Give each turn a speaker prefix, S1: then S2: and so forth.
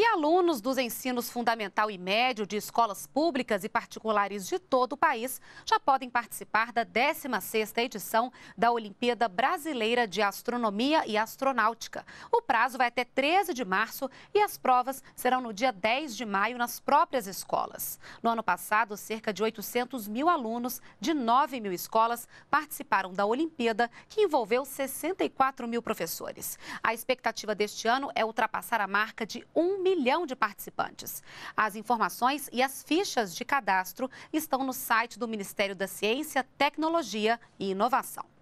S1: E alunos dos ensinos fundamental e médio de escolas públicas e particulares de todo o país já podem participar da 16ª edição da Olimpíada Brasileira de Astronomia e Astronáutica. O prazo vai até 13 de março e as provas serão no dia 10 de maio nas próprias escolas. No ano passado, cerca de 800 mil alunos de 9 mil escolas participaram da Olimpíada, que envolveu 64 mil professores. A expectativa deste ano é ultrapassar a marca de 1 milhão milhão de participantes. As informações e as fichas de cadastro estão no site do Ministério da Ciência, Tecnologia e Inovação.